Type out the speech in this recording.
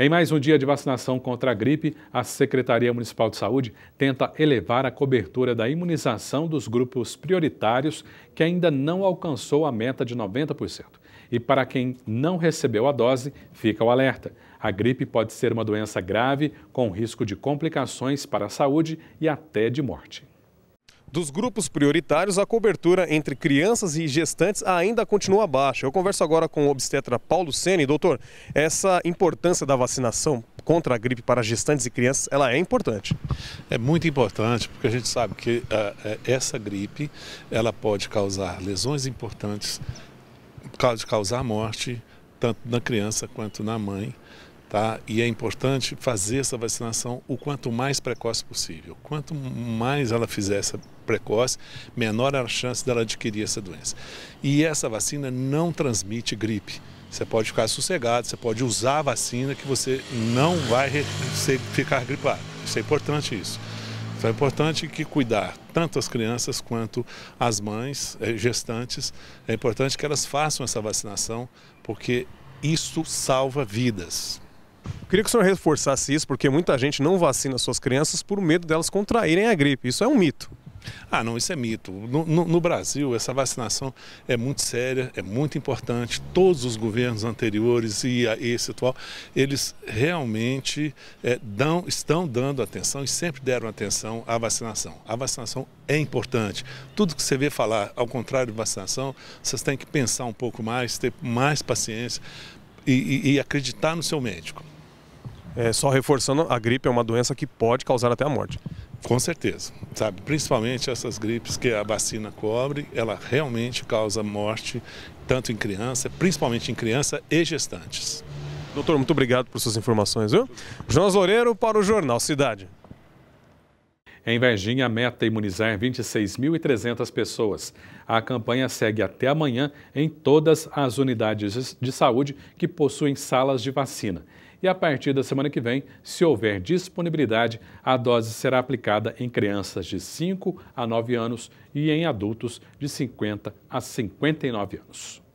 Em mais um dia de vacinação contra a gripe, a Secretaria Municipal de Saúde tenta elevar a cobertura da imunização dos grupos prioritários que ainda não alcançou a meta de 90%. E para quem não recebeu a dose, fica o alerta. A gripe pode ser uma doença grave com risco de complicações para a saúde e até de morte. Dos grupos prioritários, a cobertura entre crianças e gestantes ainda continua baixa. Eu converso agora com o obstetra Paulo Sene. Doutor, essa importância da vacinação contra a gripe para gestantes e crianças, ela é importante? É muito importante, porque a gente sabe que uh, essa gripe, ela pode causar lesões importantes, pode causar morte, tanto na criança quanto na mãe. Tá? E é importante fazer essa vacinação o quanto mais precoce possível. Quanto mais ela fizer essa precoce, menor a chance dela adquirir essa doença. E essa vacina não transmite gripe. Você pode ficar sossegado, você pode usar a vacina que você não vai ficar gripado. Isso é importante isso. Então é importante que cuidar tanto as crianças quanto as mães eh, gestantes. É importante que elas façam essa vacinação, porque isso salva vidas. Queria que o senhor reforçasse isso, porque muita gente não vacina suas crianças por medo delas contraírem a gripe. Isso é um mito. Ah, não, isso é mito. No, no, no, Brasil, essa vacinação é muito séria, é muito importante. Todos os governos anteriores e a, esse atual, eles realmente é, dão, estão dando atenção e sempre deram atenção à vacinação. A vacinação é importante. Tudo que você vê falar, ao contrário de vacinação, vocês têm que pensar um pouco mais, ter mais paciência e, e, e acreditar no seu médico. É, só reforçando, a gripe é uma doença que pode causar até a morte. Com certeza, sabe? Principalmente essas gripes que a vacina cobre, ela realmente causa morte, tanto em criança, principalmente em criança e gestantes. Doutor, muito obrigado por suas informações, viu? Jonas Loureiro para o Jornal Cidade. Em Varginha, a meta é imunizar 26.300 pessoas. A campanha segue até amanhã em todas as unidades de saúde que possuem salas de vacina. E a partir da semana que vem, se houver disponibilidade, a dose será aplicada em crianças de 5 a 9 anos e em adultos de 50 a 59 anos.